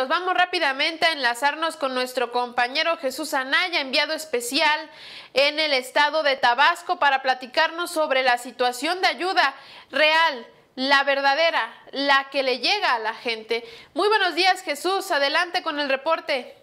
Nos vamos rápidamente a enlazarnos con nuestro compañero Jesús Anaya, enviado especial en el estado de Tabasco, para platicarnos sobre la situación de ayuda real, la verdadera, la que le llega a la gente. Muy buenos días Jesús, adelante con el reporte.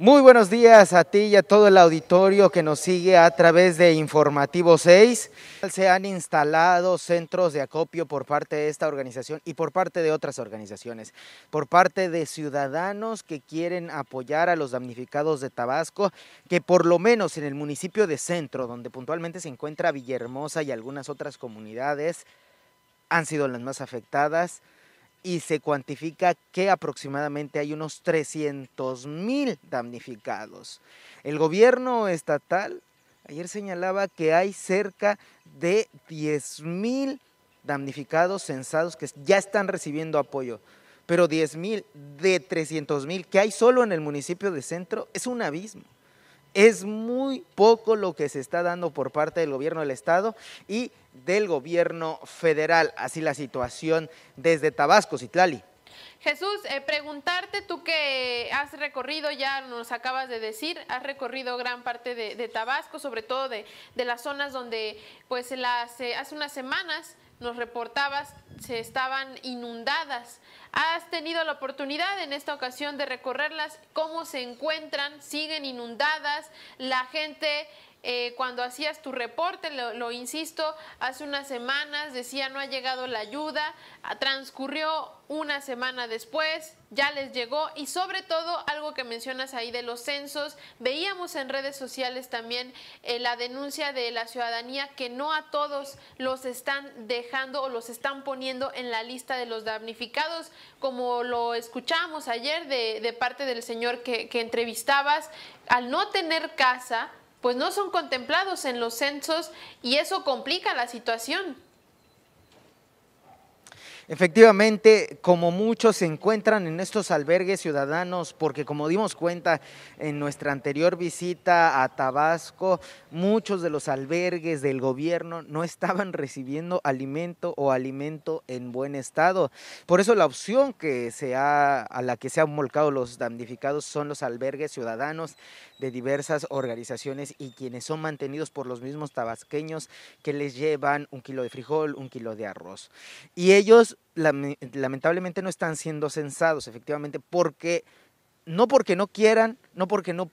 Muy buenos días a ti y a todo el auditorio que nos sigue a través de Informativo 6. Se han instalado centros de acopio por parte de esta organización y por parte de otras organizaciones, por parte de ciudadanos que quieren apoyar a los damnificados de Tabasco, que por lo menos en el municipio de Centro, donde puntualmente se encuentra Villahermosa y algunas otras comunidades, han sido las más afectadas y se cuantifica que aproximadamente hay unos 300 mil damnificados. El gobierno estatal ayer señalaba que hay cerca de 10.000 mil damnificados censados que ya están recibiendo apoyo. Pero 10.000 mil de 300 mil que hay solo en el municipio de Centro es un abismo. Es muy poco lo que se está dando por parte del gobierno del Estado y del gobierno federal. Así la situación desde Tabasco, Citlali. Jesús, eh, preguntarte, tú que has recorrido, ya nos acabas de decir, has recorrido gran parte de, Tabasco, sobre todo de, las zonas donde, pues, las, eh, hace unas semanas nos reportabas se estaban inundadas. ¿Has tenido la oportunidad en esta ocasión de recorrerlas? ¿Cómo se encuentran? ¿Siguen inundadas? ¿La gente eh, cuando hacías tu reporte, lo, insisto, hace unas semanas decía no ha llegado la ayuda, ah, transcurrió una semana después, ya les llegó y sobre todo algo que mencionas ahí de los censos, veíamos en redes sociales también eh, la denuncia de la ciudadanía que no a todos los están dejando o los están poniendo en la lista de los damnificados, como lo escuchamos ayer de, parte del señor que entrevistabas, al no tener casa, pues no son contemplados en los censos y eso complica la situación. Efectivamente, como muchos se encuentran en estos albergues ciudadanos, porque como dimos cuenta en nuestra anterior visita a Tabasco, muchos de los albergues del gobierno no estaban recibiendo alimento o alimento en buen estado. Por eso la opción que se ha, a la que se han volcado los damnificados son los albergues ciudadanos de diversas organizaciones y quienes son mantenidos por los mismos tabasqueños que les llevan un kilo de frijol, un kilo de arroz. Y ellos lamentablemente no están siendo censados, efectivamente, porque no porque no quieran, no porque no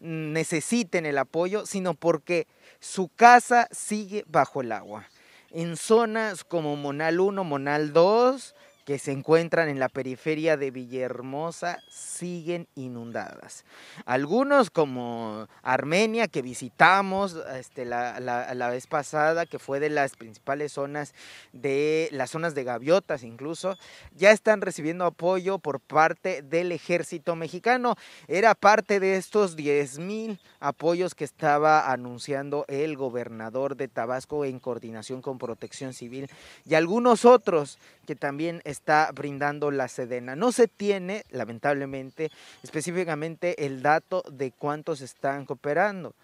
necesiten el apoyo, sino porque su casa sigue bajo el agua. En zonas como Monal 1, Monal 2, que se encuentran en la periferia de Villahermosa siguen inundadas. Algunos como Armenia que visitamos este, la, la, vez pasada, que fue de las principales zonas de las zonas de gaviotas incluso, ya están recibiendo apoyo por parte del ejército mexicano. Era parte de estos 10 mil apoyos que estaba anunciando el gobernador de Tabasco en coordinación con Protección Civil y algunos otros que también están está brindando la Sedena. No se tiene, lamentablemente, específicamente el dato de cuántos están cooperando,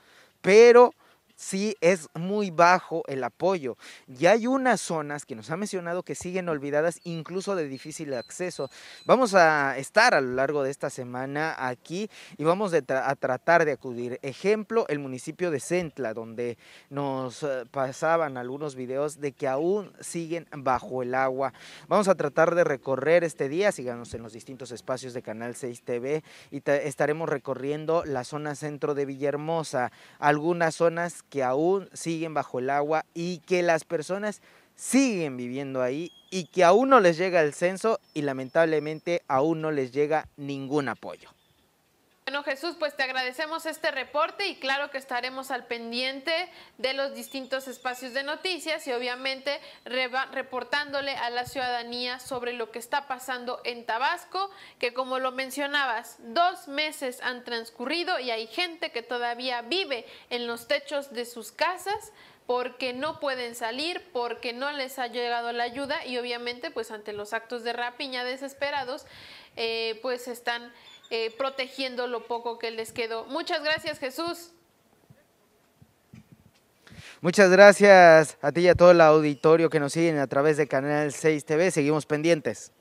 pero sí es muy bajo el apoyo. Y hay unas zonas que nos ha mencionado que siguen olvidadas, incluso de difícil acceso. Vamos a estar a lo largo de esta semana aquí y vamos a tratar de acudir. Ejemplo, el municipio de Centla, donde nos eh, pasaban algunos videos de que aún siguen bajo el agua. Vamos a tratar de recorrer este día, síganos en los distintos espacios de Canal 6 TV y estaremos recorriendo la zona centro de Villahermosa, algunas zonas que aún siguen bajo el agua y que las personas siguen viviendo ahí y que aún no les llega el censo y lamentablemente aún no les llega ningún apoyo. Bueno, Jesús, pues te agradecemos este reporte y claro que estaremos al pendiente de los distintos espacios de noticias y obviamente reportándole a la ciudadanía sobre lo que está pasando en Tabasco, que como lo mencionabas, dos meses han transcurrido y hay gente que todavía vive en los techos de sus casas porque no pueden salir, porque no les ha llegado la ayuda y obviamente pues ante los actos de rapiña desesperados eh, pues están eh, protegiendo lo poco que les quedó. Muchas gracias, Jesús. Muchas gracias a ti y a todo el auditorio que nos siguen a través de Canal 6 TV. Seguimos pendientes.